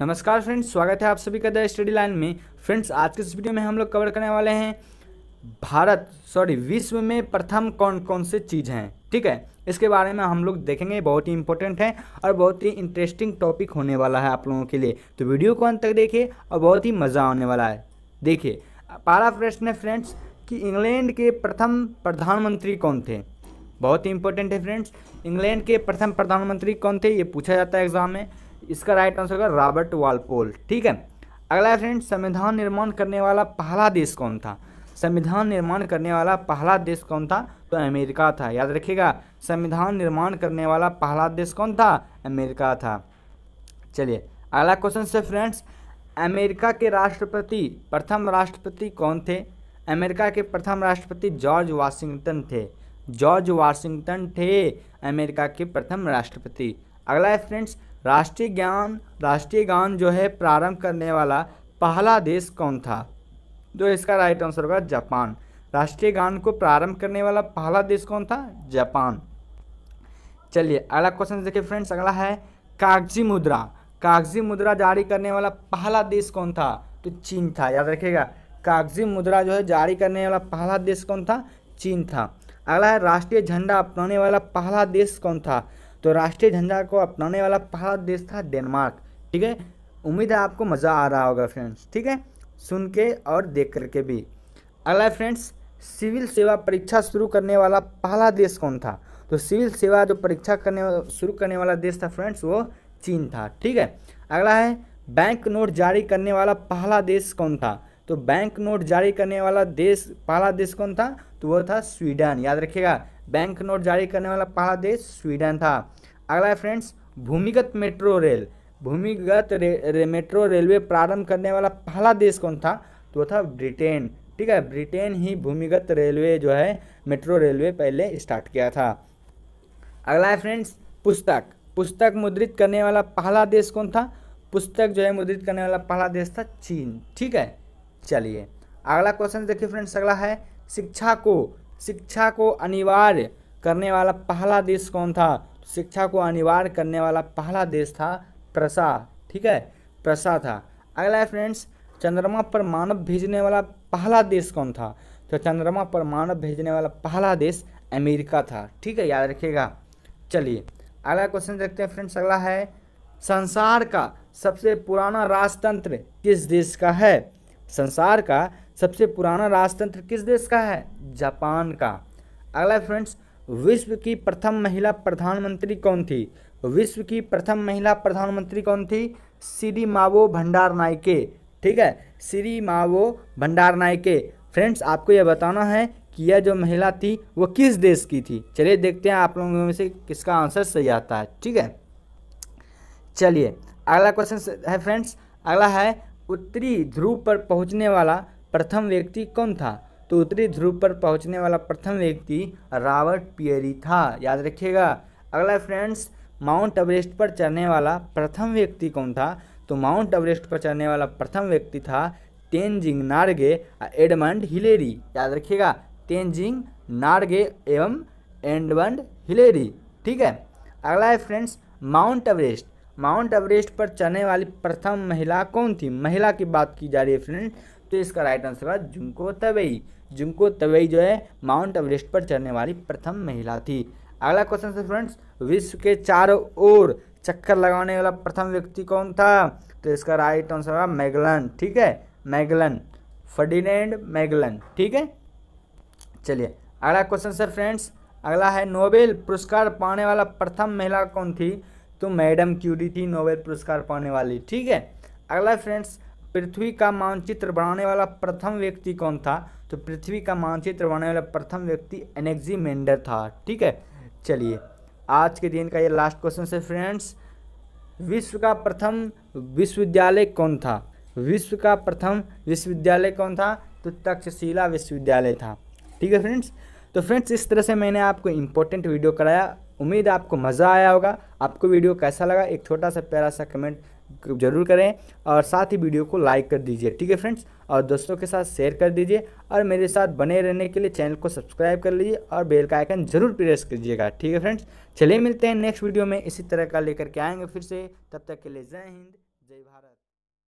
नमस्कार फ्रेंड्स स्वागत है आप सभी का द स्टडी लाइन में फ्रेंड्स आज के इस वीडियो में हम लोग कवर करने वाले हैं भारत सॉरी विश्व में प्रथम कौन कौन से चीज़ हैं ठीक है इसके बारे में हम लोग देखेंगे बहुत ही इंपॉर्टेंट है और बहुत ही इंटरेस्टिंग टॉपिक होने वाला है आप लोगों के लिए तो वीडियो को अंत तक देखिए और बहुत ही मज़ा आने वाला है देखिए पारा प्रश्न है फ्रेंड्स कि इंग्लैंड के प्रथम प्रधानमंत्री कौन थे बहुत ही इंपॉर्टेंट है फ्रेंड्स इंग्लैंड के प्रथम प्रधानमंत्री कौन थे ये पूछा जाता है एग्जाम में इसका राइट आंसर होगा रॉबर्ट वालपोल ठीक है अगला है फ्रेंड संविधान निर्माण करने वाला पहला देश कौन था संविधान निर्माण करने वाला पहला देश कौन था तो अमेरिका था याद रखिएगा संविधान निर्माण करने वाला पहला देश कौन था अमेरिका था चलिए अगला क्वेश्चन से फ्रेंड्स अमेरिका के राष्ट्रपति प्रथम राष्ट्रपति कौन थे अमेरिका के प्रथम राष्ट्रपति जॉर्ज वाशिंगटन थे जॉर्ज वाशिंगटन थे अमेरिका के प्रथम राष्ट्रपति अगला है फ्रेंड्स राष्ट्रीय ज्ञान राष्ट्रीय गान जो है प्रारंभ करने वाला पहला देश कौन था तो इसका राइट आंसर होगा जापान राष्ट्रीय गान को प्रारंभ करने वाला पहला देश कौन था जापान चलिए अगला क्वेश्चन देखिए फ्रेंड्स अगला है कागजी मुद्रा कागजी मुद्रा जारी करने वाला पहला देश कौन था तो चीन था याद रखिएगा कागजी मुद्रा जो है जारी करने वाला पहला देश कौन था चीन था अगला है राष्ट्रीय झंडा अपनाने वाला पहला देश कौन था तो राष्ट्रीय झंडा को अपनाने वाला पहला देश था डेनमार्क ठीक है उम्मीद है आपको मज़ा आ रहा होगा फ्रेंड्स ठीक है सुन के और देख कर के भी अगला फ्रेंड्स सिविल सेवा परीक्षा शुरू करने वाला पहला देश कौन था तो सिविल सेवा जो परीक्षा करने शुरू करने वाला देश था फ्रेंड्स वो चीन था ठीक है अगला है बैंक नोट जारी करने वाला पहला देश कौन था तो बैंक नोट जारी करने वाला देश पहला देश कौन था तो वो था स्वीडन याद रखिएगा बैंक नोट जारी करने वाला पहला देश स्वीडन था अगला है फ्रेंड्स भूमिगत मेट्रो रेल भूमिगत रे, रे, मेट्रो रेलवे प्रारंभ करने वाला पहला देश कौन था तो था ब्रिटेन ठीक है ब्रिटेन ही भूमिगत रेलवे जो है मेट्रो रेलवे पहले स्टार्ट किया था अगला है फ्रेंड्स पुस्तक पुस्तक मुद्रित करने वाला पहला देश कौन था पुस्तक जो है मुद्रित करने वाला पहला देश था चीन ठीक है चलिए अगला क्वेश्चन देखिए फ्रेंड्स अगला है शिक्षा को शिक्षा को अनिवार्य करने वाला पहला देश कौन था तो शिक्षा को अनिवार्य करने वाला पहला देश था प्रसा ठीक है प्रसा था अगला है फ्रेंड्स चंद्रमा पर मानव भेजने वाला पहला देश कौन था तो चंद्रमा पर मानव भेजने वाला पहला देश अमेरिका था ठीक है याद रखिएगा चलिए अगला क्वेश्चन देखते हैं फ्रेंड्स अगला है संसार का सबसे पुराना राजतंत्र किस देश का है संसार का सबसे पुराना राजतंत्र किस देश का है जापान का अगला फ्रेंड्स विश्व की प्रथम महिला प्रधानमंत्री कौन थी विश्व की प्रथम महिला प्रधानमंत्री कौन थी श्री मावो भंडार नायके ठीक है श्री मावो भंडार नायके फ्रेंड्स आपको यह बताना है कि यह जो महिला थी वो किस देश की थी चलिए देखते हैं आप लोगों में से किसका आंसर सही आता है ठीक है चलिए अगला क्वेश्चन है फ्रेंड्स अगला है उत्तरी ध्रुव पर पहुंचने वाला प्रथम व्यक्ति कौन था तो उत्तरी ध्रुव पर पहुंचने वाला प्रथम व्यक्ति रॉबर्ट पियरी था याद रखिएगा अगला फ्रेंड्स माउंट एवरेस्ट पर चढ़ने वाला प्रथम व्यक्ति कौन था तो माउंट एवरेस्ट पर चढ़ने वाला प्रथम व्यक्ति था तेंजिंग नार्गे एडमंड हिलेरी याद रखिएगा तेंजिंग नार्गे एवं एडमंड हिलेरी ठीक है अगला है friends Mount Everest Mount Everest पर चढ़ने वाली प्रथम महिला कौन थी महिला की बात की जा रही है फ्रेंड तो इसका राइट आंसर है जुमको तवेई जुमको तवेई जो है माउंट एवरेस्ट पर चढ़ने वाली प्रथम महिला थी अगला क्वेश्चन है फ्रेंड्स विश्व के चारों ओर चक्कर लगाने वाला प्रथम व्यक्ति कौन था तो इसका राइट आंसर है मैगलन ठीक है मैगलन फर्डिनेंड मैगलन ठीक है चलिए अगला क्वेश्चन सर फ्रेंड्स अगला है नोबेल पुरस्कार पाने वाला प्रथम महिला कौन थी तो मैडम क्यूरी थी नोबेल पुरस्कार पाने वाली ठीक है अगला फ्रेंड्स पृथ्वी का मानचित्र बनाने वाला प्रथम व्यक्ति कौन था तो पृथ्वी का मानचित्र बनाने वाला प्रथम व्यक्ति एनेक्जी मेंडर था ठीक है चलिए आज के दिन का ये लास्ट क्वेश्चन है फ्रेंड्स विश्व का प्रथम विश्वविद्यालय कौन था विश्व का प्रथम विश्वविद्यालय कौन था तो तक्षशिला विश्वविद्यालय था ठीक है फ्रेंड्स तो फ्रेंड्स इस तरह से मैंने आपको इम्पोर्टेंट वीडियो कराया उम्मीद है आपको मज़ा आया होगा आपको वीडियो कैसा लगा एक छोटा सा प्यारा सा कमेंट जरूर करें और साथ ही वीडियो को लाइक कर दीजिए ठीक है फ्रेंड्स और दोस्तों के साथ शेयर कर दीजिए और मेरे साथ बने रहने के लिए चैनल को सब्सक्राइब कर लीजिए और बेल का आइकन जरूर प्रेस कीजिएगा ठीक है फ्रेंड्स चलिए मिलते हैं नेक्स्ट वीडियो में इसी तरह का लेकर के आएंगे फिर से तब तक के लिए जय हिंद जय भारत